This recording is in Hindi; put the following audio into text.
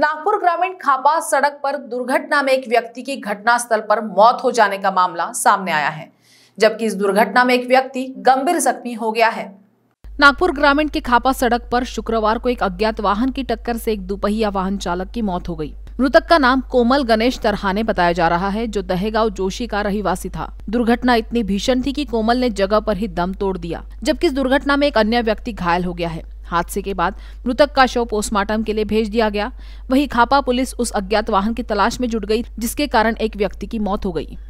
नागपुर ग्रामीण खापा सड़क पर दुर्घटना में एक व्यक्ति की घटना स्थल पर मौत हो जाने का मामला सामने आया है जबकि इस दुर्घटना में एक व्यक्ति गंभीर जख्मी हो गया है नागपुर ग्रामीण के खापा सड़क पर शुक्रवार को एक अज्ञात वाहन की टक्कर से एक दुपहिया वाहन चालक की मौत हो गई मृतक का नाम कोमल गणेश तरहाने बताया जा रहा है जो दहेगांव जोशी का रहिवासी था दुर्घटना इतनी भीषण थी कि कोमल ने जगह पर ही दम तोड़ दिया जबकि इस दुर्घटना में एक अन्य व्यक्ति घायल हो गया है हादसे के बाद मृतक का शव पोस्टमार्टम के लिए भेज दिया गया वही खापा पुलिस उस अज्ञात वाहन की तलाश में जुट गई जिसके कारण एक व्यक्ति की मौत हो गई